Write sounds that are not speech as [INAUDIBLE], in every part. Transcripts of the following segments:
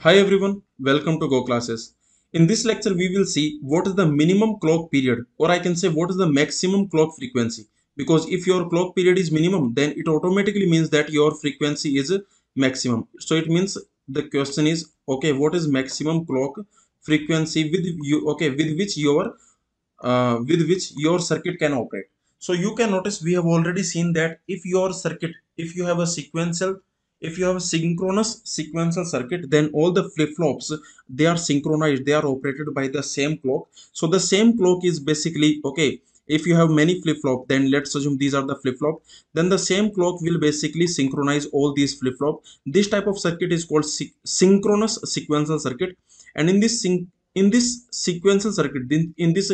Hi everyone, welcome to Go Classes. In this lecture we will see what is the minimum clock period or I can say what is the maximum clock frequency because if your clock period is minimum then it automatically means that your frequency is maximum. So it means the question is okay what is maximum clock frequency with you okay with which your uh, with which your circuit can operate. So you can notice we have already seen that if your circuit if you have a sequential if you have a synchronous sequential circuit then all the flip-flops they are synchronized they are operated by the same clock so the same clock is basically okay if you have many flip-flop then let's assume these are the flip-flop then the same clock will basically synchronize all these flip-flop this type of circuit is called sy synchronous sequential circuit and in this sync in this sequential circuit in, in this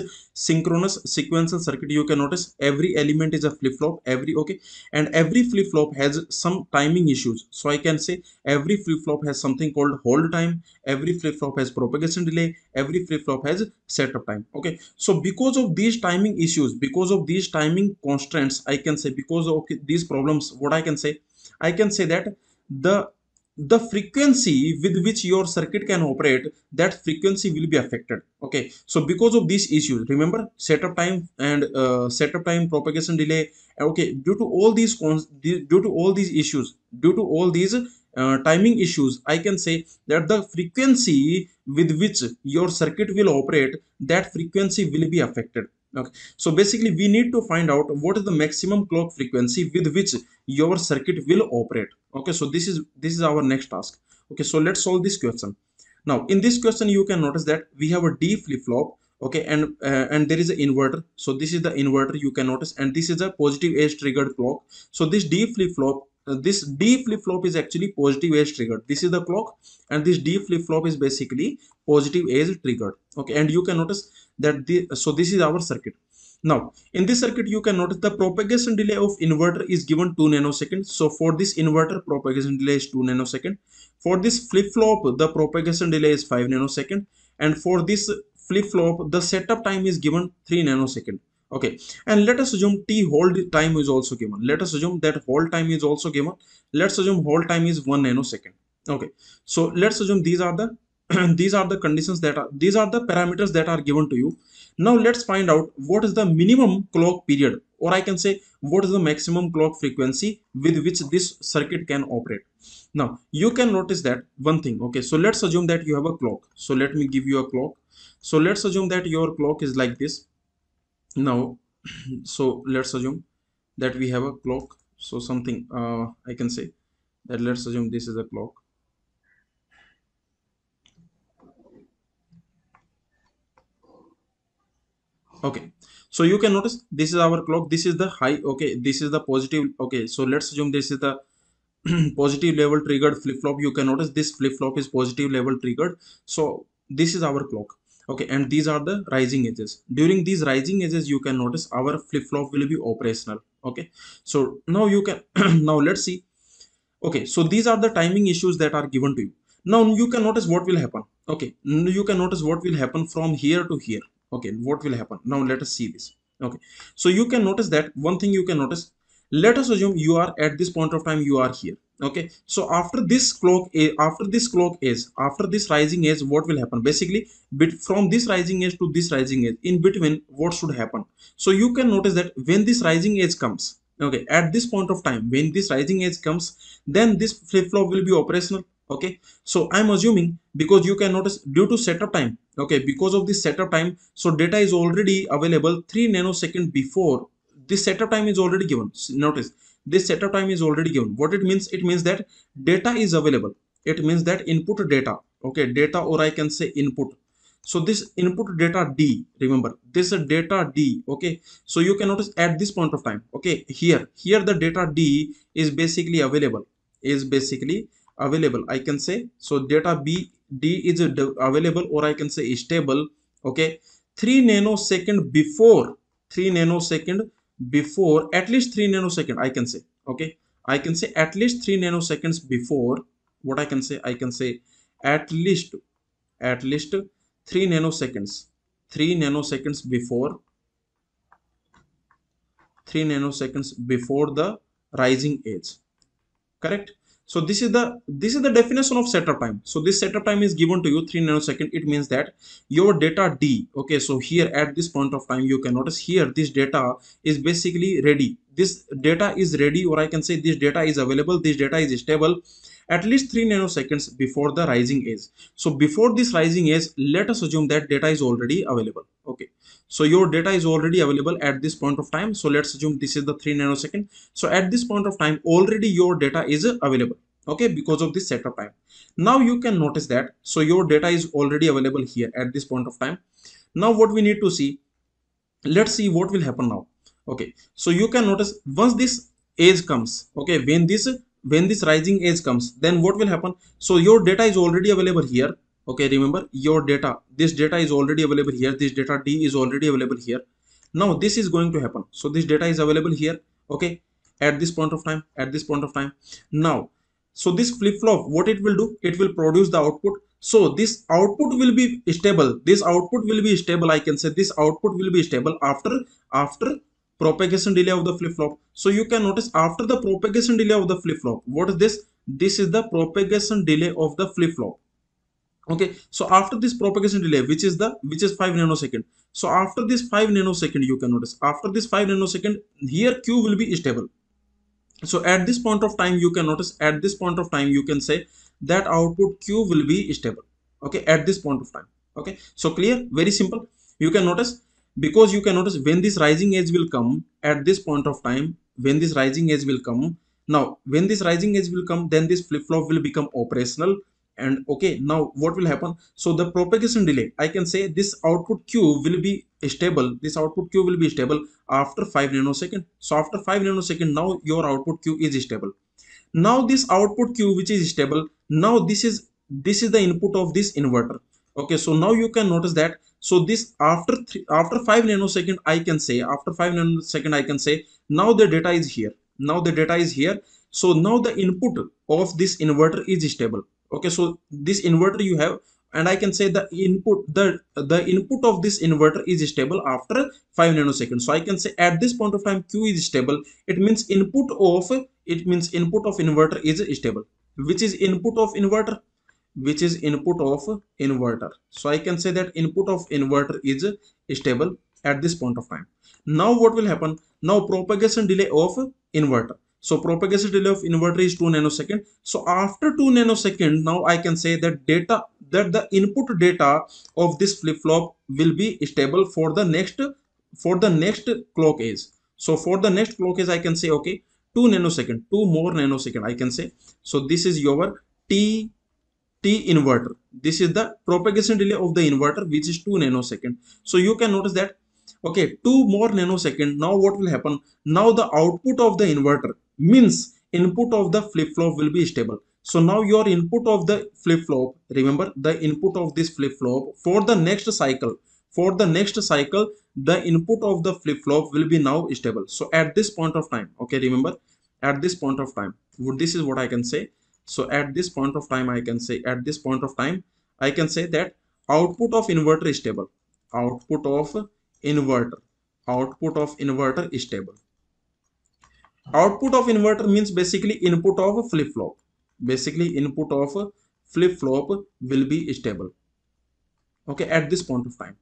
synchronous sequential circuit you can notice every element is a flip-flop every okay and every flip-flop has some timing issues so i can say every flip-flop has something called hold time every flip-flop has propagation delay every flip-flop has setup time okay so because of these timing issues because of these timing constraints i can say because of these problems what i can say i can say that the the frequency with which your circuit can operate that frequency will be affected okay so because of these issues remember setup time and uh, setup time propagation delay okay due to all these due to all these issues due to all these uh, timing issues i can say that the frequency with which your circuit will operate that frequency will be affected okay so basically we need to find out what is the maximum clock frequency with which your circuit will operate okay so this is this is our next task okay so let's solve this question now in this question you can notice that we have a d flip-flop okay and uh, and there is an inverter so this is the inverter you can notice and this is a positive edge triggered clock so this d flip-flop uh, this D flip-flop is actually positive edge triggered. This is the clock and this D flip-flop is basically positive edge triggered. Okay, and you can notice that the so this is our circuit. Now, in this circuit, you can notice the propagation delay of inverter is given 2 nanoseconds. So for this inverter, propagation delay is 2 nanosecond. For this flip-flop, the propagation delay is 5 nanosecond. And for this flip-flop, the setup time is given 3 nanosecond okay and let us assume t hold time is also given let us assume that hold time is also given let's assume hold time is 1 nanosecond okay so let's assume these are the [CLEARS THROAT] these are the conditions that are these are the parameters that are given to you now let's find out what is the minimum clock period or i can say what is the maximum clock frequency with which this circuit can operate now you can notice that one thing okay so let's assume that you have a clock so let me give you a clock so let's assume that your clock is like this now [CLEARS THROAT] so let's assume that we have a clock so something uh, I can say that let's assume this is a clock okay so you can notice this is our clock this is the high okay this is the positive okay so let's assume this is the [CLEARS THROAT] positive level triggered flip-flop you can notice this flip-flop is positive level triggered so this is our clock okay and these are the rising edges during these rising edges you can notice our flip-flop will be operational okay so now you can [CLEARS THROAT] now let's see okay so these are the timing issues that are given to you now you can notice what will happen okay you can notice what will happen from here to here okay what will happen now let us see this okay so you can notice that one thing you can notice let us assume you are at this point of time you are here okay so after this clock after this clock is, after this rising age what will happen basically from this rising age to this rising age in between what should happen so you can notice that when this rising age comes okay at this point of time when this rising age comes then this flip-flop will be operational okay so i'm assuming because you can notice due to setup time okay because of this setup time so data is already available 3 nanosecond before this setup time is already given notice this setup time is already given what it means it means that data is available it means that input data okay data or i can say input so this input data d remember this data d okay so you can notice at this point of time okay here here the data d is basically available is basically available i can say so data b d is available or i can say stable okay 3 nanosecond before 3 nanosecond before at least 3 nanosecond I can say okay I can say at least 3 nanoseconds before what I can say I can say at least at least 3 nanoseconds 3 nanoseconds before 3 nanoseconds before the rising edge correct so this is the this is the definition of setup time. So this setup time is given to you 3 nanosecond. It means that your data D, okay, so here at this point of time, you can notice here this data is basically ready. This data is ready or I can say this data is available, this data is stable at least 3 nanoseconds before the rising edge. So before this rising edge, let us assume that data is already available. Okay. So your data is already available at this point of time. So let's assume this is the 3 nanosecond. So at this point of time, already your data is available okay because of this setup time now you can notice that so your data is already available here at this point of time now what we need to see let's see what will happen now okay so you can notice once this age comes okay when this when this rising age comes then what will happen so your data is already available here okay remember your data this data is already available here this data d is already available here now this is going to happen so this data is available here okay at this point of time at this point of time now so this flip-flop what it will do it will produce the output so this output will be stable this output will be stable i can say this output will be stable after after propagation delay of the flip-flop so you can notice after the propagation delay of the flip-flop what is this this is the propagation delay of the flip-flop okay so after this propagation delay which is the which is 5 nanosecond so after this 5 nanosecond you can notice after this 5 nanosecond here q will be stable so at this point of time you can notice at this point of time you can say that output q will be stable okay at this point of time okay so clear very simple you can notice because you can notice when this rising edge will come at this point of time when this rising edge will come now when this rising edge will come then this flip-flop will become operational and okay now what will happen so the propagation delay i can say this output q will be stable this output q will be stable after 5 nanosecond so after 5 nanosecond now your output q is stable now this output q which is stable now this is this is the input of this inverter okay so now you can notice that so this after three, after 5 nanosecond i can say after 5 nanosecond i can say now the data is here now the data is here so now the input of this inverter is stable okay so this inverter you have and i can say the input the the input of this inverter is stable after 5 nanoseconds so i can say at this point of time q is stable it means input of it means input of inverter is stable which is input of inverter which is input of inverter so i can say that input of inverter is stable at this point of time now what will happen now propagation delay of inverter so propagation delay of inverter is 2 nanosecond so after 2 nanosecond now i can say that data that the input data of this flip-flop will be stable for the next for the next clock edge. so for the next clock edge, i can say okay 2 nanosecond 2 more nanosecond i can say so this is your t T inverter. This is the propagation delay of the inverter which is 2 nanosecond. So you can notice that okay 2 more nanosecond now what will happen now the output of the inverter means input of the flip-flop will be stable. So now your input of the flip-flop remember the input of this flip-flop for the next cycle for the next cycle the input of the flip-flop will be now stable. So at this point of time okay remember at this point of time this is what I can say so at this point of time i can say at this point of time i can say that output of inverter is stable output of inverter output of inverter is stable output of inverter means basically input of flip-flop basically input of flip-flop will be stable okay at this point of time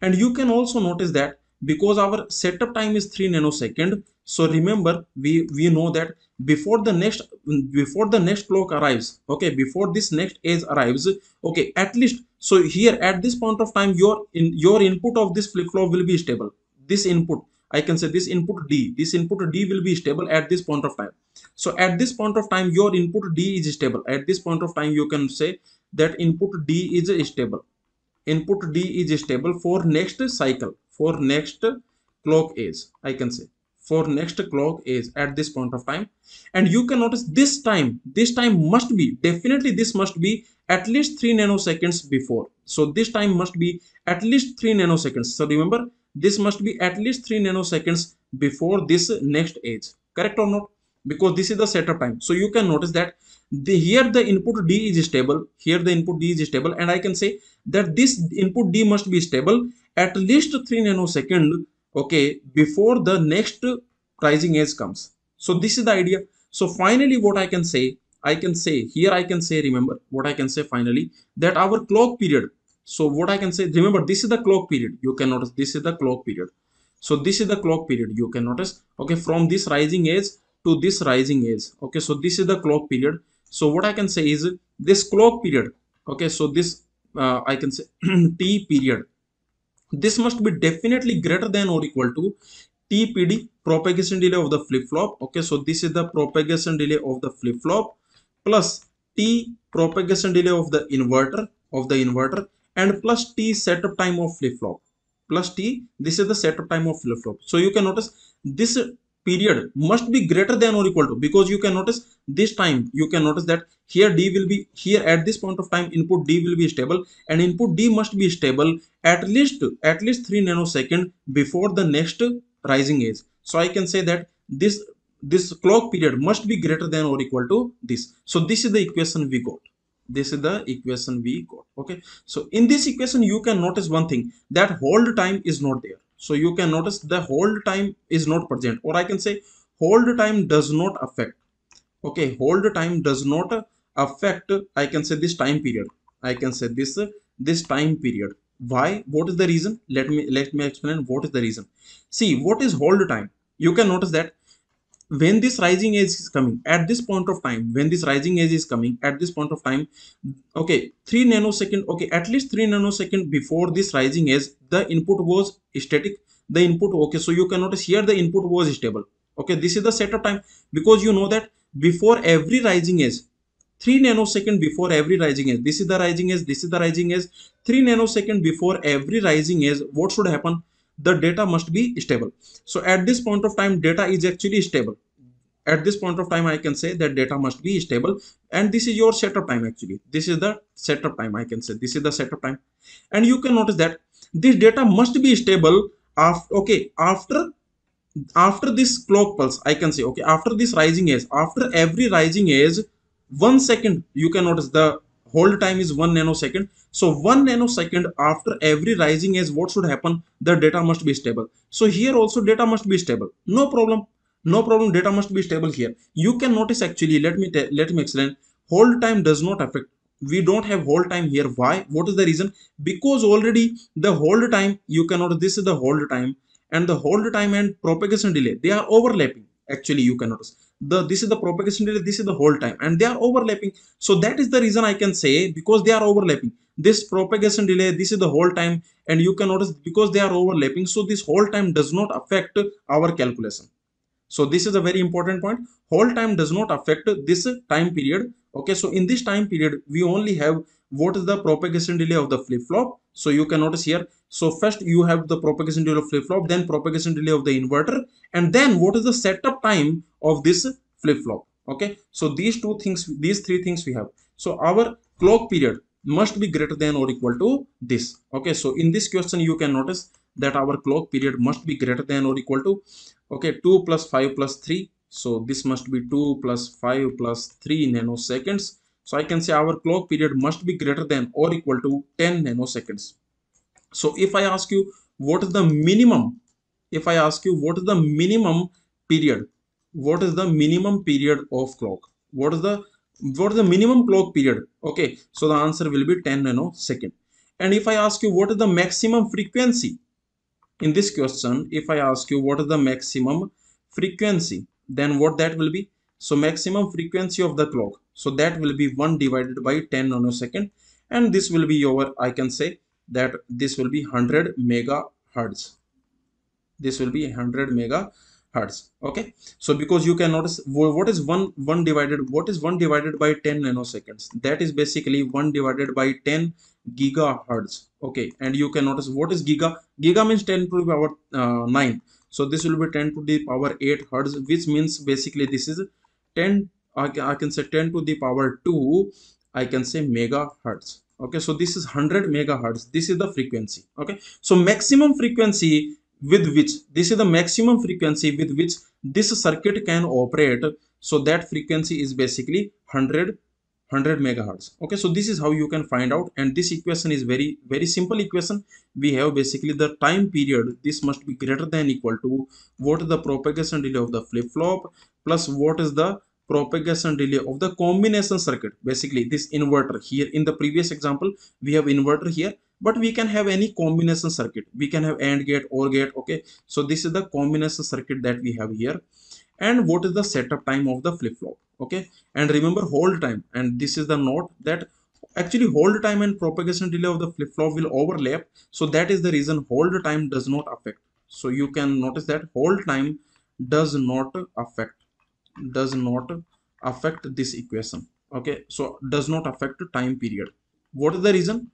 and you can also notice that because our setup time is 3 nanosecond so remember we we know that before the next before the next clock arrives okay before this next age arrives okay at least so here at this point of time your in your input of this flip-flop will be stable this input i can say this input d this input d will be stable at this point of time so at this point of time your input d is stable at this point of time you can say that input d is stable input d is stable for next cycle for next clock edge. i can say for next clock is at this point of time and you can notice this time this time must be definitely this must be at least 3 nanoseconds before so this time must be at least 3 nanoseconds so remember this must be at least 3 nanoseconds before this next age correct or not because this is the setup time so you can notice that the, here the input d is stable here the input d is stable and i can say that this input d must be stable at least 3 nanoseconds okay before the next rising age comes so this is the idea so finally what i can say i can say here i can say remember what i can say finally that our clock period so what i can say remember this is the clock period you can notice this is the clock period so this is the clock period you can notice okay from this rising age to this rising age okay so this is the clock period so what i can say is this clock period okay so this uh, i can say [CLEARS THROAT] t period this must be definitely greater than or equal to TPD propagation delay of the flip-flop okay so this is the propagation delay of the flip-flop plus T propagation delay of the inverter of the inverter and plus T setup time of flip-flop plus T this is the setup time of flip-flop so you can notice this period must be greater than or equal to because you can notice this time you can notice that here d will be here at this point of time input d will be stable and input d must be stable at least at least 3 nanosecond before the next rising edge so i can say that this this clock period must be greater than or equal to this so this is the equation we got this is the equation we got okay so in this equation you can notice one thing that hold time is not there so you can notice the hold time is not present or i can say hold time does not affect okay hold time does not affect i can say this time period i can say this this time period why what is the reason let me let me explain what is the reason see what is hold time you can notice that when this rising edge is coming at this point of time when this rising edge is coming at this point of time okay 3 nanosecond okay at least 3 nanosecond before this rising edge the input was static the input okay so you can notice here the input was stable okay this is the setup time because you know that before every rising edge 3 nanosecond before every rising edge this is the rising edge this is the rising edge 3 nanosecond before every rising edge what should happen the data must be stable so at this point of time data is actually stable at this point of time i can say that data must be stable and this is your setup time actually this is the setup time i can say this is the setup time and you can notice that this data must be stable after okay after after this clock pulse i can say okay after this rising edge after every rising edge one second you can notice the hold time is 1 nanosecond so 1 nanosecond after every rising edge what should happen the data must be stable so here also data must be stable no problem no problem data must be stable here you can notice actually let me let me explain hold time does not affect we don't have hold time here why what is the reason because already the hold time you cannot this is the hold time and the hold time and propagation delay they are overlapping actually you can notice the this is the propagation delay this is the whole time and they are overlapping so that is the reason i can say because they are overlapping this propagation delay this is the whole time and you can notice because they are overlapping so this whole time does not affect our calculation so this is a very important point Whole time does not affect this time period okay so in this time period we only have what is the propagation delay of the flip-flop so you can notice here so first you have the propagation delay of flip-flop then propagation delay of the inverter and then what is the setup time of this flip-flop okay so these two things these three things we have so our clock period must be greater than or equal to this okay so in this question you can notice that our clock period must be greater than or equal to okay 2 plus 5 plus 3 so this must be 2 plus 5 plus 3 nanoseconds so I can say our clock period must be greater than or equal to 10 nanoseconds. So if I ask you what is the minimum, if I ask you what is the minimum period, what is the minimum period of clock? What is the what is the minimum clock period? Okay, so the answer will be 10 nanosecond. And if I ask you what is the maximum frequency? In this question, if I ask you what is the maximum frequency, then what that will be? so maximum frequency of the clock so that will be 1 divided by 10 nanosecond and this will be your i can say that this will be 100 megahertz this will be 100 megahertz okay so because you can notice what is 1 1 divided what is 1 divided by 10 nanoseconds that is basically 1 divided by 10 gigahertz okay and you can notice what is giga giga means 10 to the power uh, 9 so this will be 10 to the power 8 hertz which means basically this is 10 I can say 10 to the power 2 I can say megahertz okay so this is 100 megahertz this is the frequency okay so maximum frequency with which this is the maximum frequency with which this circuit can operate so that frequency is basically 100 100 megahertz okay so this is how you can find out and this equation is very very simple equation we have basically the time period this must be greater than equal to what is the propagation delay of the flip-flop plus what is the propagation delay of the combination circuit basically this inverter here in the previous example we have inverter here but we can have any combination circuit we can have AND gate OR gate okay so this is the combination circuit that we have here and what is the setup time of the flip-flop okay and remember hold time and this is the note that actually hold time and propagation delay of the flip-flop will overlap so that is the reason hold time does not affect so you can notice that hold time does not affect does not affect this equation okay so does not affect time period what is the reason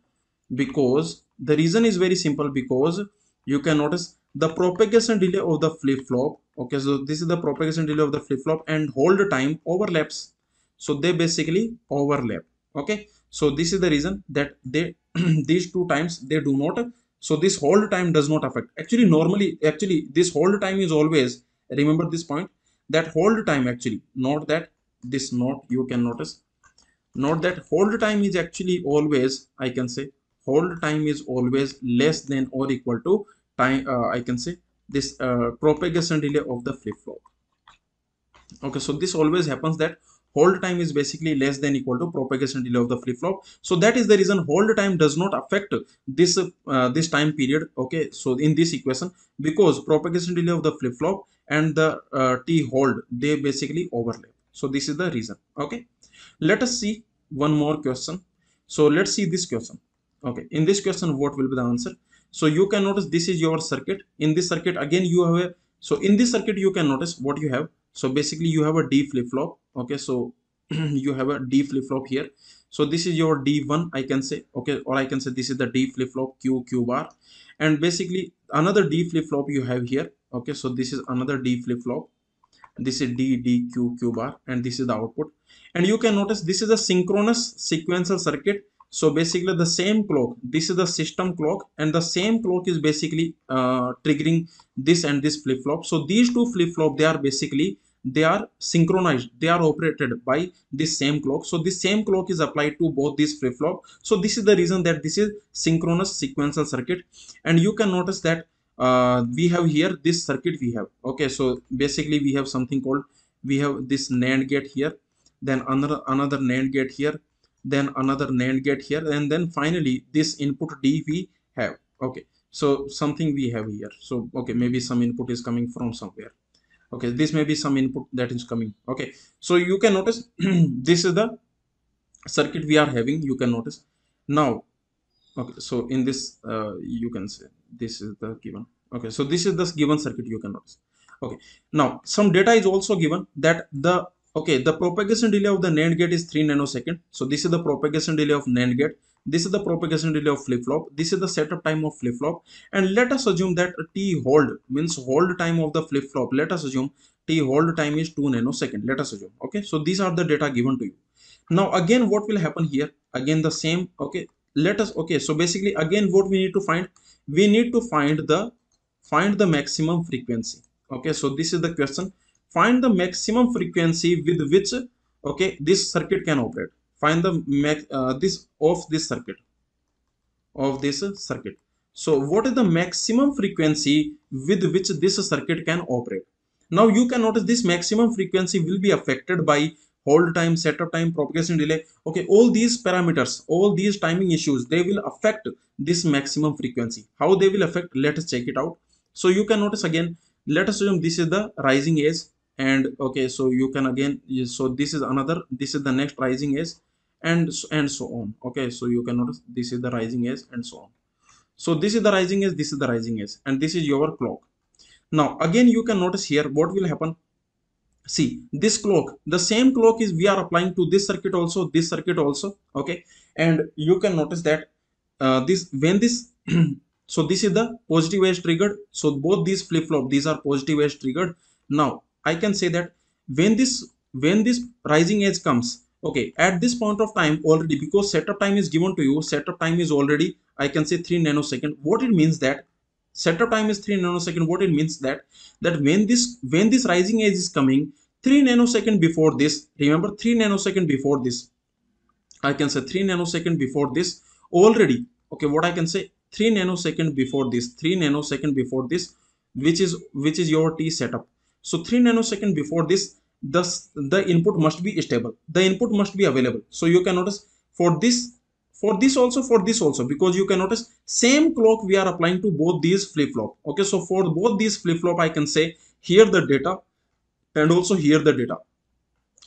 because the reason is very simple because you can notice the propagation delay of the flip-flop okay so this is the propagation delay of the flip-flop and hold time overlaps so they basically overlap okay so this is the reason that they [CLEARS THROAT] these two times they do not so this hold time does not affect actually normally actually this hold time is always remember this point that hold time actually not that this note you can notice note that hold time is actually always i can say hold time is always less than or equal to time uh, i can say this uh, propagation delay of the flip-flop okay so this always happens that hold time is basically less than equal to propagation delay of the flip-flop so that is the reason hold time does not affect this uh, this time period okay so in this equation because propagation delay of the flip-flop and the uh, t hold they basically overlap so this is the reason okay let us see one more question so let's see this question okay in this question what will be the answer so you can notice this is your circuit in this circuit again you have a so in this circuit you can notice what you have so basically you have a d flip-flop okay so [CLEARS THROAT] you have a d flip-flop here so this is your d1 i can say okay or i can say this is the d flip-flop q q bar and basically another d flip-flop you have here okay so this is another d flip-flop this is d d q q bar and this is the output and you can notice this is a synchronous sequential circuit so basically the same clock this is the system clock and the same clock is basically uh, triggering this and this flip-flop so these two flip-flop they are basically they are synchronized they are operated by this same clock so this same clock is applied to both these flip-flop so this is the reason that this is synchronous sequential circuit and you can notice that uh, we have here this circuit we have okay so basically we have something called we have this NAND gate here then another another NAND gate here then another NAND gate here and then finally this input D we have okay so something we have here so okay maybe some input is coming from somewhere okay this may be some input that is coming okay so you can notice [CLEARS THROAT] this is the circuit we are having you can notice now okay so in this uh, you can say this is the given okay so this is the given circuit you can notice okay now some data is also given that the Okay, the propagation delay of the NAND gate is 3 nanosecond. So this is the propagation delay of NAND gate. This is the propagation delay of flip-flop. This is the setup time of flip-flop. And let us assume that T hold means hold time of the flip-flop. Let us assume T hold time is 2 nanosecond. Let us assume. Okay, so these are the data given to you. Now again, what will happen here? Again, the same. Okay, let us. Okay, so basically again, what we need to find? We need to find the find the maximum frequency. Okay, so this is the question find the maximum frequency with which okay this circuit can operate find the max uh, this of this circuit of this circuit so what is the maximum frequency with which this circuit can operate now you can notice this maximum frequency will be affected by hold time setup time propagation delay okay all these parameters all these timing issues they will affect this maximum frequency how they will affect let us check it out so you can notice again let us assume this is the rising edge and okay so you can again so this is another this is the next rising edge and and so on okay so you can notice this is the rising edge and so on so this is the rising edge this is the rising edge and this is your clock now again you can notice here what will happen see this clock the same clock is we are applying to this circuit also this circuit also okay and you can notice that uh, this when this [CLEARS THROAT] so this is the positive edge triggered so both these flip-flop these are positive edge triggered now i can say that when this when this rising edge comes okay at this point of time already because setup time is given to you setup time is already i can say 3 nanosecond what it means that setup time is 3 nanosecond what it means that that when this when this rising edge is coming 3 nanosecond before this remember 3 nanosecond before this i can say 3 nanosecond before this already okay what i can say 3 nanosecond before this 3 nanosecond before this which is which is your t setup so 3 nanosecond before this, thus the input must be stable. The input must be available. So you can notice for this, for this also, for this also, because you can notice same clock we are applying to both these flip-flop. Okay, so for both these flip-flop, I can say here the data and also here the data.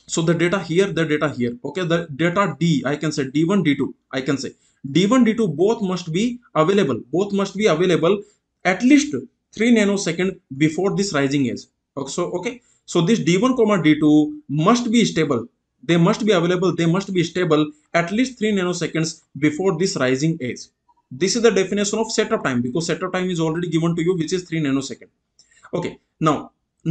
So the data here, the data here. Okay, the data D, I can say D1, D2, I can say D1, D2 both must be available. Both must be available at least 3 nanosecond before this rising edge so okay so this d1 comma d2 must be stable they must be available they must be stable at least 3 nanoseconds before this rising edge this is the definition of setup time because setup time is already given to you which is 3 nanosecond okay now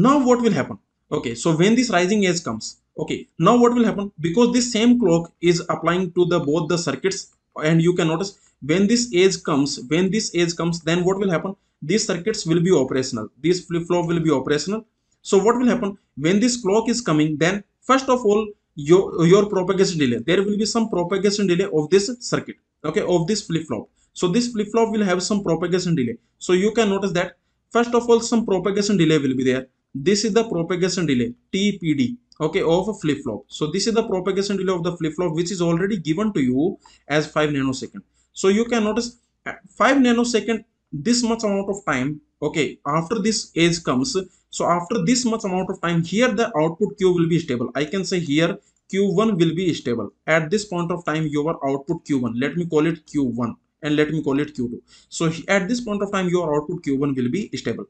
now what will happen okay so when this rising edge comes okay now what will happen because this same clock is applying to the both the circuits and you can notice when this edge comes when this edge comes then what will happen these circuits will be operational This flip-flop will be operational so what will happen when this clock is coming then first of all your, your propagation delay there will be some propagation delay of this circuit okay of this flip-flop. So this flip-flop will have some propagation delay. So you can notice that first of all some propagation delay will be there. This is the propagation delay TPD okay of a flip-flop. So this is the propagation delay of the flip-flop which is already given to you as 5 nanosecond. So you can notice uh, 5 nanosecond this much amount of time okay after this age comes so after this much amount of time here the output q will be stable i can say here q1 will be stable at this point of time your output q1 let me call it q1 and let me call it q2 so at this point of time your output q1 will be stable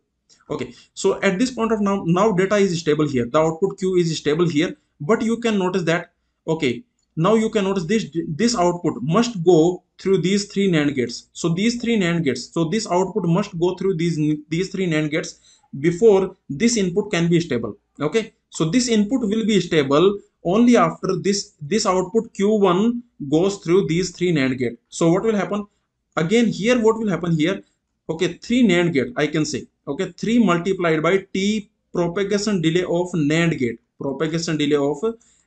okay so at this point of now now data is stable here the output q is stable here but you can notice that okay now you can notice this this output must go through these three NAND gates so these three NAND gates so this output must go through these these three NAND gates before this input can be stable okay so this input will be stable only after this this output q1 goes through these three NAND gate so what will happen again here what will happen here okay three NAND gate I can say okay three multiplied by t propagation delay of NAND gate propagation delay of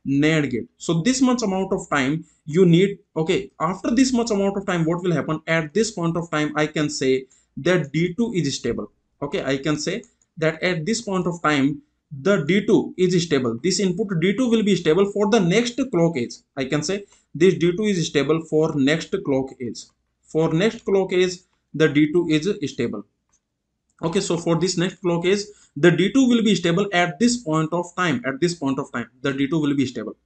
NAND gate so this much amount of time you need okay after this much amount of time what will happen at this point of time I can say that D2 is stable okay i can say that at this point of time the d2 is stable this input d2 will be stable for the next clock edge i can say this d2 is stable for next clock edge for next clock edge the d2 is stable okay so for this next clock edge the d2 will be stable at this point of time at this point of time the d2 will be stable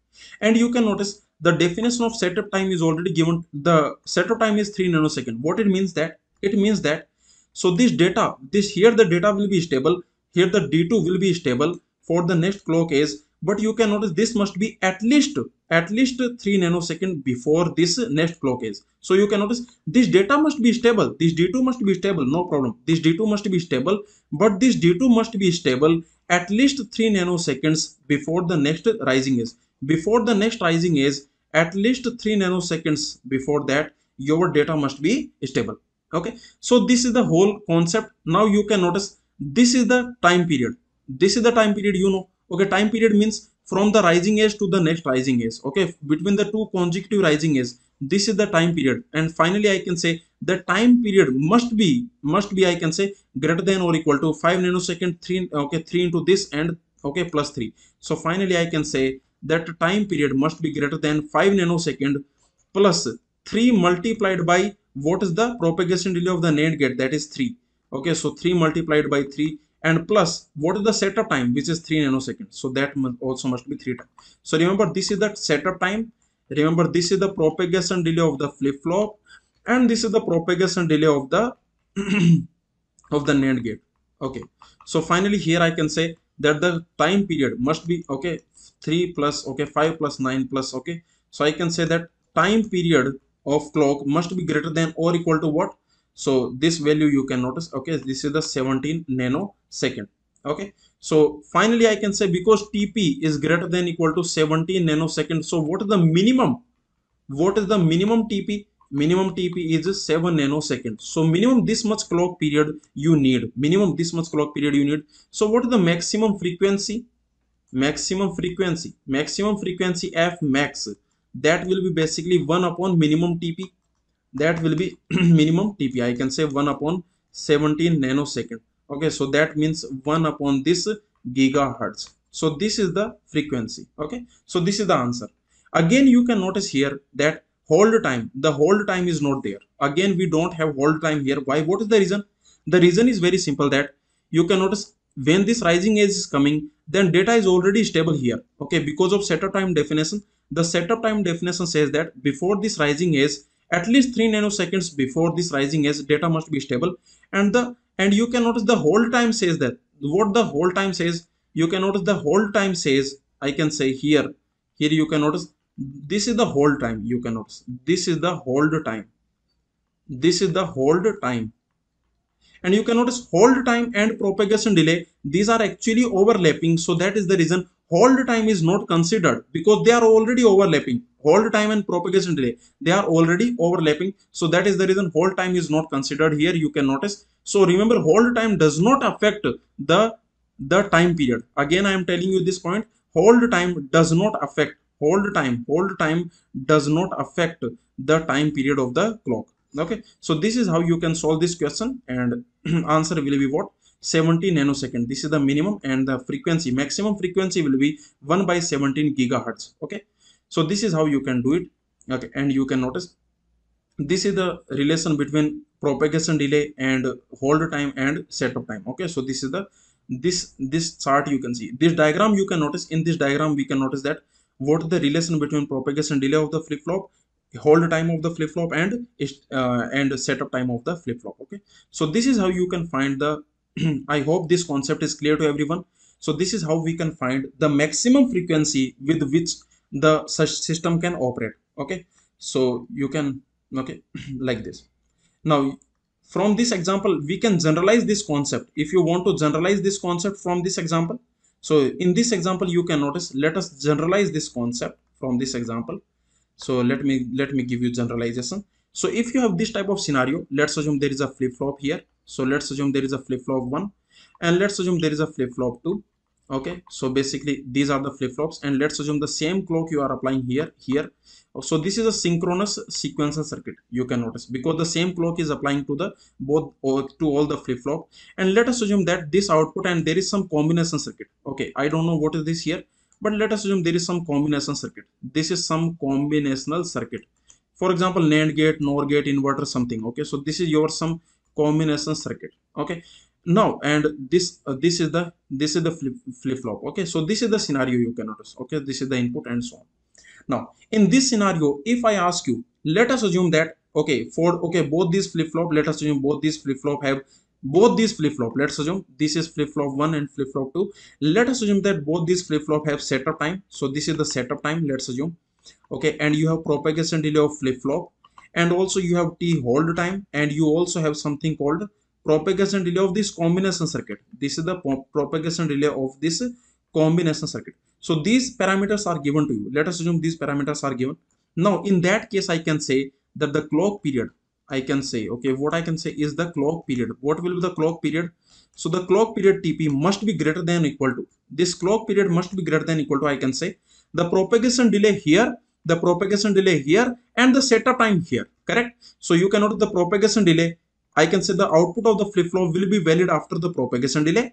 and you can notice the definition of setup time is already given the setup time is 3 nanosecond what it means that it means that so this data, this here the data will be stable, here the D2 will be stable for the next clock edge. But you can notice this must be at least at least 3 nanosecond before this next clock edge. So you can notice this data must be stable, this D2 must be stable, no problem. This D2 must be stable, but this D2 must be stable at least 3 nanoseconds before the next rising edge. Before the next rising edge, at least 3 nanoseconds before that, your data must be stable okay so this is the whole concept now you can notice this is the time period this is the time period you know okay time period means from the rising edge to the next rising edge okay between the two consecutive rising edges this is the time period and finally i can say the time period must be must be i can say greater than or equal to 5 nanosecond 3 okay 3 into this and okay plus 3 so finally i can say that time period must be greater than 5 nanosecond plus 3 multiplied by what is the propagation delay of the NAND gate that is 3 okay so 3 multiplied by 3 and plus what is the setup time which is 3 nanoseconds so that also must be 3 times so remember this is the setup time remember this is the propagation delay of the flip-flop and this is the propagation delay of the [CLEARS THROAT] of the NAND gate okay so finally here I can say that the time period must be okay 3 plus okay 5 plus 9 plus okay so I can say that time period of clock must be greater than or equal to what so this value you can notice okay this is the 17 nanosecond okay so finally i can say because tp is greater than equal to 17 nanosecond so what is the minimum what is the minimum tp minimum tp is 7 nanosecond so minimum this much clock period you need minimum this much clock period you need so what is the maximum frequency maximum frequency maximum frequency f max that will be basically 1 upon minimum tp that will be [CLEARS THROAT] minimum tp i can say 1 upon 17 nanosecond okay so that means 1 upon this gigahertz so this is the frequency okay so this is the answer again you can notice here that hold time the hold time is not there again we don't have hold time here why what is the reason the reason is very simple that you can notice when this rising edge is coming then data is already stable here okay because of setter time definition the setup time definition says that before this rising edge at least 3 nanoseconds before this rising edge data must be stable and the and you can notice the whole time says that what the whole time says you can notice the whole time says i can say here here you can notice this is the hold time you can notice this is the hold time this is the hold time and you can notice hold time and propagation delay these are actually overlapping so that is the reason hold time is not considered because they are already overlapping hold time and propagation delay they are already overlapping so that is the reason hold time is not considered here you can notice so remember hold time does not affect the the time period again i am telling you this point hold time does not affect hold time hold time does not affect the time period of the clock okay so this is how you can solve this question and [CLEARS THROAT] answer will be what 70 nanosecond this is the minimum and the frequency maximum frequency will be 1 by 17 gigahertz okay so this is how you can do it okay and you can notice this is the relation between propagation delay and hold time and setup time okay so this is the this this chart you can see this diagram you can notice in this diagram we can notice that what the relation between propagation delay of the flip-flop hold time of the flip-flop and uh, and setup time of the flip-flop okay so this is how you can find the [CLEARS THROAT] I hope this concept is clear to everyone. So this is how we can find the maximum frequency with which the such system can operate. Okay. So you can, okay, [CLEARS THROAT] like this. Now, from this example, we can generalize this concept. If you want to generalize this concept from this example, so in this example, you can notice, let us generalize this concept from this example. So let me, let me give you generalization. So if you have this type of scenario, let's assume there is a flip-flop here so let's assume there is a flip-flop 1 and let's assume there is a flip-flop 2 okay so basically these are the flip-flops and let's assume the same clock you are applying here here so this is a synchronous sequential circuit you can notice because the same clock is applying to the both or to all the flip-flop and let us assume that this output and there is some combination circuit okay i don't know what is this here but let us assume there is some combination circuit this is some combinational circuit for example NAND gate, NOR gate, inverter, something. Okay, so this is your some combination circuit okay now and this uh, this is the this is the flip, flip flop okay so this is the scenario you can notice okay this is the input and so on now in this scenario if i ask you let us assume that okay for okay both these flip flop let us assume both these flip flop have both these flip flop let's assume this is flip flop 1 and flip flop 2 let us assume that both these flip flop have setup time so this is the setup time let's assume okay and you have propagation delay of flip flop and also you have t hold time and you also have something called propagation delay of this combination circuit this is the propagation delay of this combination circuit so these parameters are given to you let us assume these parameters are given now in that case i can say that the clock period i can say okay what i can say is the clock period what will be the clock period so the clock period tp must be greater than equal to this clock period must be greater than equal to i can say the propagation delay here the propagation delay here and the setup time here correct so you can note the propagation delay i can say the output of the flip-flop will be valid after the propagation delay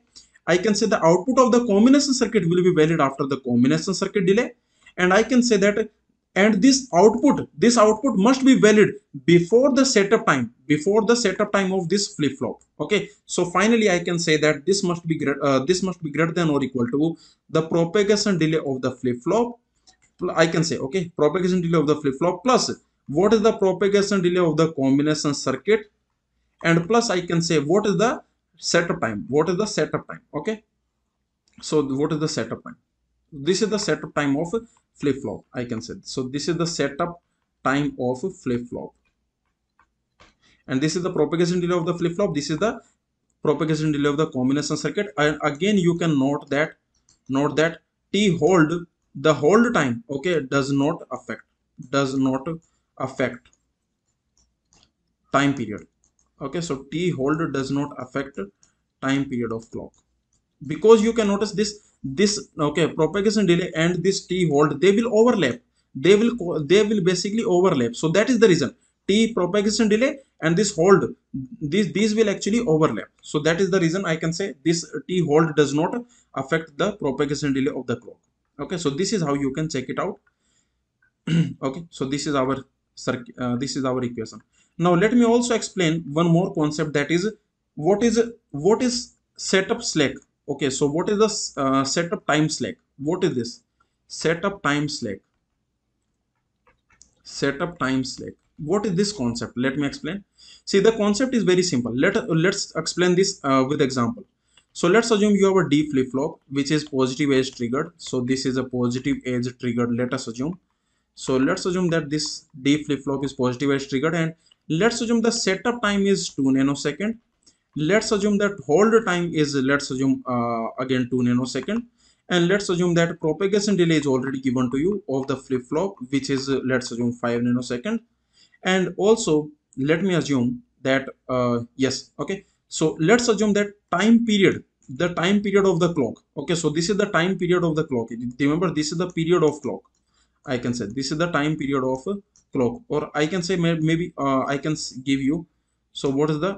i can say the output of the combination circuit will be valid after the combination circuit delay and i can say that and this output this output must be valid before the setup time before the setup time of this flip-flop okay so finally i can say that this must be uh, this must be greater than or equal to the propagation delay of the flip-flop I can say okay propagation delay of the flip-flop plus what is the propagation delay of the combination circuit and plus I can say what is the setup time what is the setup time okay so what is the setup time this is the setup time of flip-flop I can say so this is the setup time of flip-flop and this is the propagation delay of the flip-flop this is the propagation delay of the combination circuit and again you can note that note that t hold the hold time okay does not affect does not affect time period okay so t hold does not affect time period of clock because you can notice this this okay propagation delay and this t hold they will overlap they will they will basically overlap so that is the reason t propagation delay and this hold these these will actually overlap so that is the reason i can say this t hold does not affect the propagation delay of the clock okay so this is how you can check it out [CLEARS THROAT] okay so this is our uh, this is our equation now let me also explain one more concept that is what is what is setup slack okay so what is the uh, setup time slack what is this setup time slack setup time slack what is this concept let me explain see the concept is very simple let let's explain this uh, with example so let's assume you have a D flip-flop which is positive edge triggered. So this is a positive edge triggered, let us assume. So let's assume that this D flip-flop is positive edge triggered and let's assume the setup time is 2 nanosecond. Let's assume that hold time is, let's assume uh, again 2 nanosecond. And let's assume that propagation delay is already given to you of the flip-flop which is, uh, let's assume 5 nanosecond. And also let me assume that, uh, yes, okay. So let's assume that time period the time period of the clock okay so this is the time period of the clock remember this is the period of clock i can say this is the time period of clock or i can say maybe uh, i can give you so what is the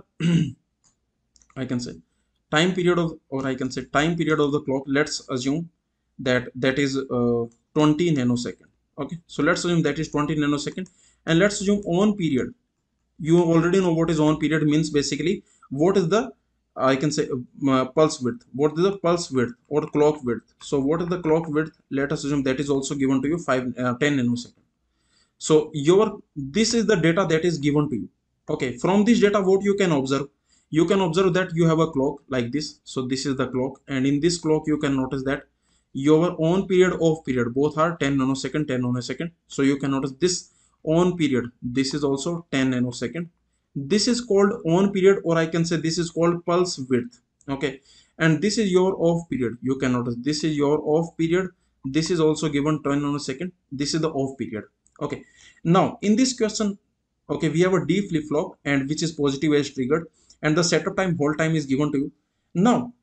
[CLEARS THROAT] i can say time period of or i can say time period of the clock let's assume that that is uh, 20 nanosecond okay so let's assume that is 20 nanosecond and let's assume on period you already know what is on period means basically what is the I can say uh, uh, pulse width. What is the pulse width or clock width? So what is the clock width? Let us assume that is also given to you 5, uh, 10 nanosecond. So your this is the data that is given to you. Okay, from this data what you can observe? You can observe that you have a clock like this. So this is the clock and in this clock you can notice that your on period off period both are 10 nanosecond 10 nanosecond. So you can notice this on period this is also 10 nanosecond this is called on period or i can say this is called pulse width okay and this is your off period you can notice this is your off period this is also given 10 on a second this is the off period okay now in this question okay we have a d flip-flop and which is positive edge triggered and the setup time hold time is given to you now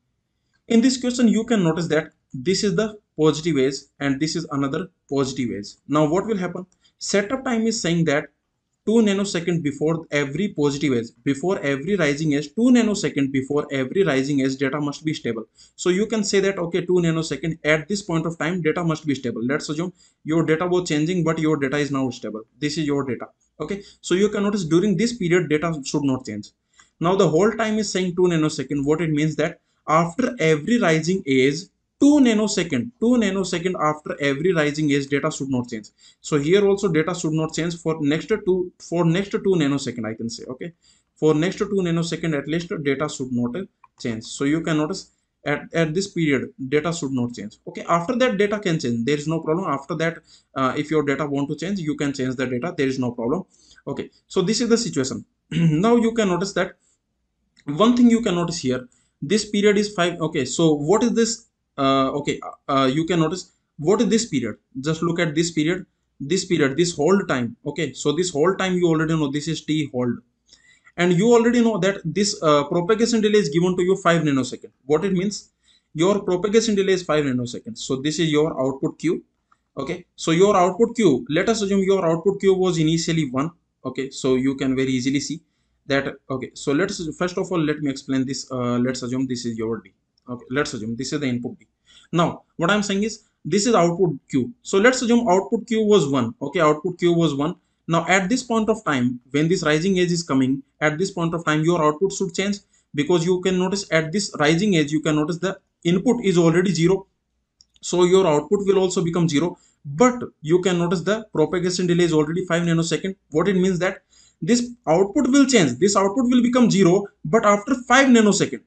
in this question you can notice that this is the positive edge and this is another positive edge now what will happen setup time is saying that 2 nanosecond before every positive edge before every rising edge 2 nanosecond before every rising edge data must be stable so you can say that okay 2 nanosecond at this point of time data must be stable let's assume your data was changing but your data is now stable this is your data okay so you can notice during this period data should not change now the whole time is saying 2 nanosecond what it means that after every rising edge 2 nanosecond 2 nanosecond after every rising edge data should not change so here also data should not change for next 2 for next 2 nanosecond i can say okay for next 2 nanosecond at least data should not change so you can notice at, at this period data should not change okay after that data can change there is no problem after that uh, if your data want to change you can change the data there is no problem okay so this is the situation [CLEARS THROAT] now you can notice that one thing you can notice here this period is 5 okay so what is this uh, okay uh, you can notice what is this period just look at this period this period this hold time okay so this whole time you already know this is t hold and you already know that this uh, propagation delay is given to you 5 nanosecond what it means your propagation delay is 5 nanoseconds so this is your output q okay so your output q let us assume your output q was initially 1 okay so you can very easily see that okay so let's first of all let me explain this uh, let's assume this is your d okay let's assume this is the input now what i'm saying is this is output q so let's assume output q was 1 okay output q was 1 now at this point of time when this rising edge is coming at this point of time your output should change because you can notice at this rising edge you can notice the input is already 0 so your output will also become 0 but you can notice the propagation delay is already 5 nanosecond what it means that this output will change this output will become 0 but after 5 nanosecond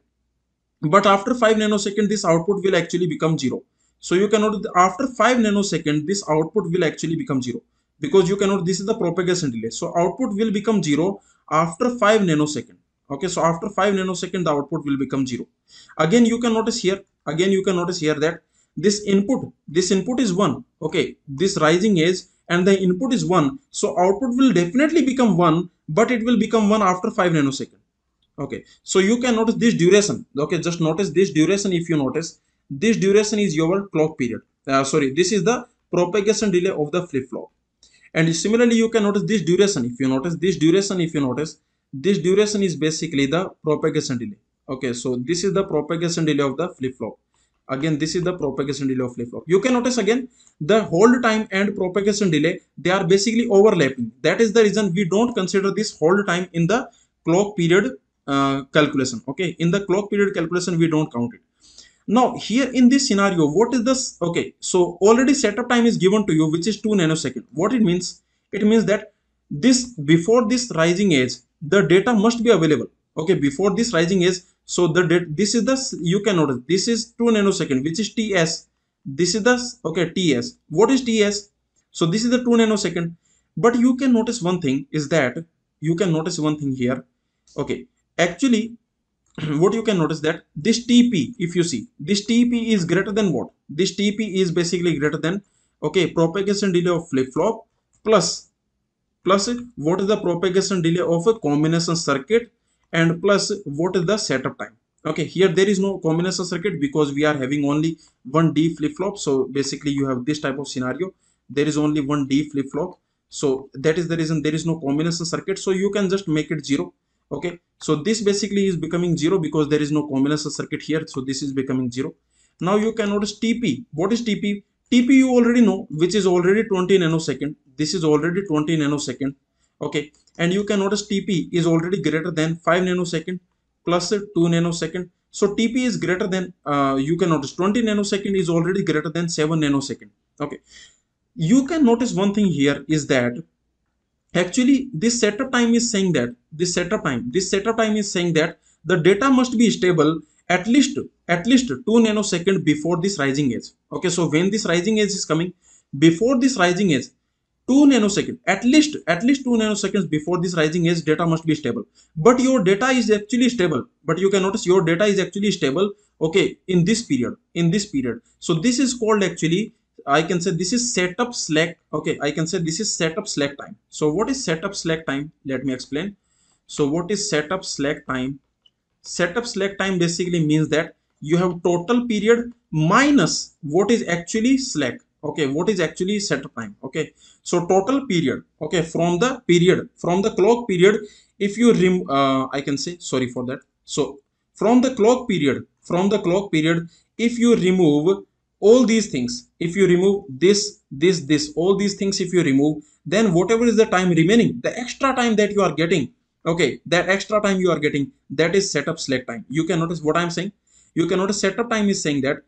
but after 5 nanosecond this output will actually become 0 so you cannot after 5 nanosecond this output will actually become 0 because you cannot this is the propagation delay so output will become 0 after 5 nanosecond okay so after 5 nanosecond the output will become 0 again you can notice here again you can notice here that this input this input is 1 okay this rising edge and the input is 1 so output will definitely become 1 but it will become 1 after 5 nanosecond okay so you can notice this duration okay just notice this duration if you notice this duration is your clock period uh, sorry this is the propagation delay of the flip-flop and similarly you can notice this duration if you notice this duration if you notice this duration is basically the propagation delay okay so this is the propagation delay of the flip-flop again this is the propagation delay of flip-flop you can notice again the hold time and propagation delay they are basically overlapping that is the reason we don't consider this hold time in the clock period uh, calculation okay in the clock period calculation we don't count it now here in this scenario what is this okay so already setup time is given to you which is 2 nanosecond what it means it means that this before this rising edge the data must be available okay before this rising edge so the this is the you can notice this is 2 nanosecond which is ts this is the okay ts what is ts so this is the 2 nanosecond but you can notice one thing is that you can notice one thing here okay actually [CLEARS THROAT] what you can notice that this TP if you see this TP is greater than what this TP is basically greater than okay propagation delay of flip-flop plus plus what is the propagation delay of a combination circuit and plus what is the setup time okay here there is no combination circuit because we are having only one D flip-flop so basically you have this type of scenario there is only one D flip-flop so that is the reason there is no combination circuit so you can just make it zero okay so this basically is becoming zero because there is no combinatorial circuit here so this is becoming zero now you can notice tp what is tp tp you already know which is already 20 nanosecond this is already 20 nanosecond okay and you can notice tp is already greater than 5 nanosecond plus 2 nanosecond so tp is greater than uh, you can notice 20 nanosecond is already greater than 7 nanosecond okay you can notice one thing here is that actually this setup time is saying that this setup time this setup time is saying that the data must be stable at least at least 2 nanosecond before this rising edge okay so when this rising edge is coming before this rising edge 2 nanosecond at least at least 2 nanoseconds before this rising edge data must be stable but your data is actually stable but you can notice your data is actually stable okay in this period in this period so this is called actually I can say this is setup slack. Okay, I can say this is setup slack time. So what is setup slack time? Let me explain. So what is setup slack time? Setup slack time basically means that you have total period minus what is actually slack. Okay, what is actually setup time? Okay, so total period. Okay, from the period from the clock period, if you rem, uh, I can say sorry for that. So from the clock period from the clock period, if you remove all these things if you remove this this this all these things if you remove then whatever is the time remaining the extra time that you are getting okay that extra time you are getting that is setup select time you can notice what i'm saying you can notice setup time is saying that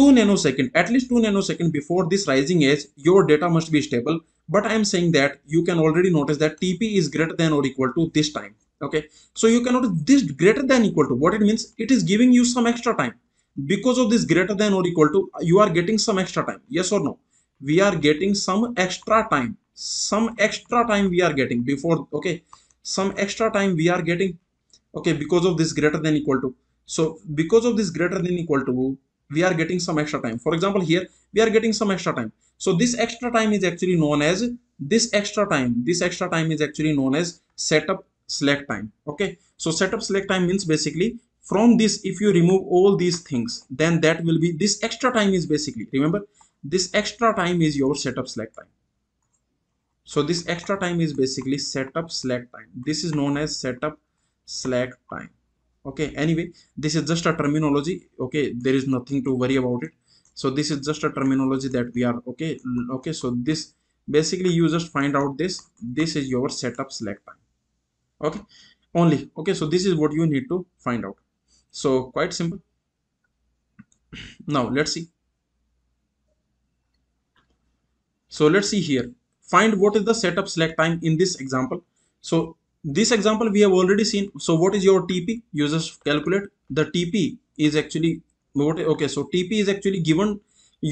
2 nanosecond at least 2 nanosecond before this rising edge your data must be stable but i am saying that you can already notice that tp is greater than or equal to this time okay so you can notice this greater than equal to what it means it is giving you some extra time because of this greater than or equal to you are getting some extra time yes or no we are getting some extra time some extra time we are getting before okay some extra time we are getting okay because of this greater than equal to so because of this greater than equal to we are getting some extra time for example here we are getting some extra time so this extra time is actually known as this extra time this extra time is actually known as setup slack time okay so setup select time means basically from this if you remove all these things then that will be this extra time is basically remember this extra time is your setup slack time so this extra time is basically setup slack time this is known as setup slack time okay anyway this is just a terminology okay there is nothing to worry about it so this is just a terminology that we are okay okay so this basically you just find out this this is your setup slack time okay only okay so this is what you need to find out so quite simple now let's see so let's see here find what is the setup select time in this example so this example we have already seen so what is your tp users calculate the tp is actually what okay so tp is actually given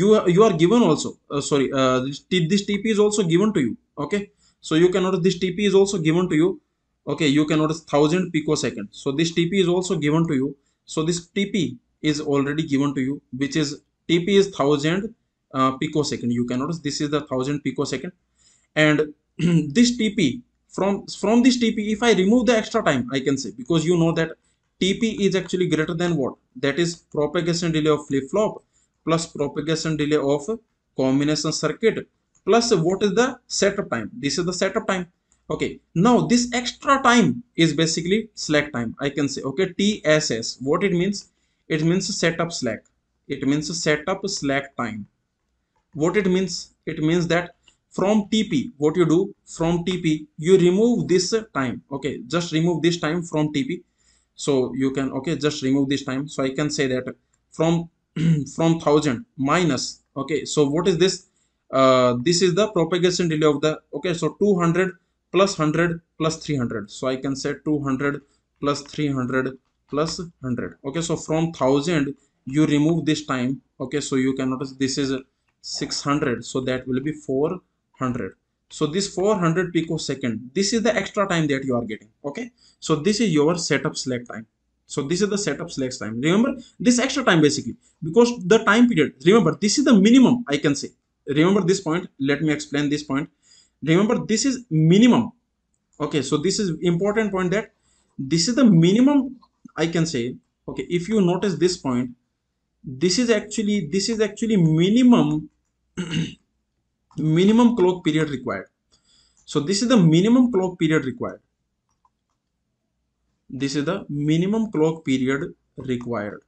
you are you are given also uh, sorry uh, this, this tp is also given to you okay so you can notice this tp is also given to you okay you can notice 1000 picosecond so this tp is also given to you so this TP is already given to you, which is TP is 1000 uh, picosecond. You can notice this is the 1000 picosecond. And [CLEARS THROAT] this TP, from, from this TP, if I remove the extra time, I can say, because you know that TP is actually greater than what? That is propagation delay of flip-flop plus propagation delay of combination circuit plus what is the setup time. This is the setup time okay now this extra time is basically slack time i can say okay tss what it means it means setup slack it means setup slack time what it means it means that from tp what you do from tp you remove this time okay just remove this time from tp so you can okay just remove this time so i can say that from [CLEARS THROAT] from 1000 minus okay so what is this uh, this is the propagation delay of the okay so 200 plus 100 plus 300 so i can say 200 plus 300 plus 100 okay so from 1000 you remove this time okay so you can notice this is 600 so that will be 400 so this 400 picosecond this is the extra time that you are getting okay so this is your setup slack time so this is the setup slack time remember this extra time basically because the time period remember this is the minimum i can say remember this point let me explain this point remember this is minimum okay so this is important point that this is the minimum i can say okay if you notice this point this is actually this is actually minimum [CLEARS THROAT] minimum clock period required so this is the minimum clock period required this is the minimum clock period required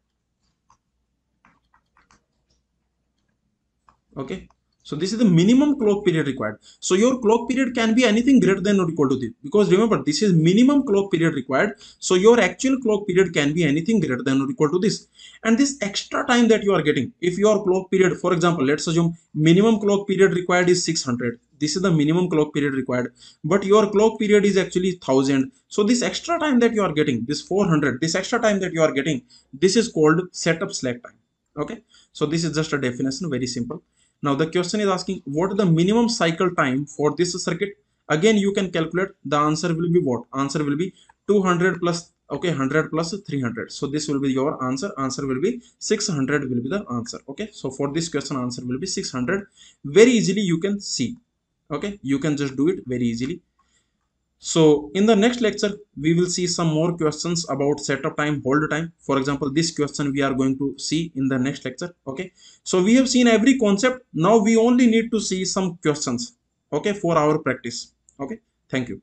okay so this is the minimum clock period required. So your clock period can be anything greater than or equal to this because remember this is minimum clock period required. So your actual clock period can be anything greater than or equal to this. And this extra time that you are getting, if your clock period, for example, let's assume minimum clock period required is 600. This is the minimum clock period required, but your clock period is actually 1000. So this extra time that you are getting, this 400, this extra time that you are getting, this is called setup slack time. Okay. So this is just a definition, very simple. Now the question is asking what the minimum cycle time for this circuit? Again, you can calculate the answer will be what? Answer will be 200 plus okay 100 plus 300 so this will be your answer answer will be 600 will be the answer okay so for this question answer will be 600 very easily you can see okay you can just do it very easily so in the next lecture, we will see some more questions about setup time, hold time. For example, this question we are going to see in the next lecture. Okay. So we have seen every concept. Now we only need to see some questions. Okay. For our practice. Okay. Thank you.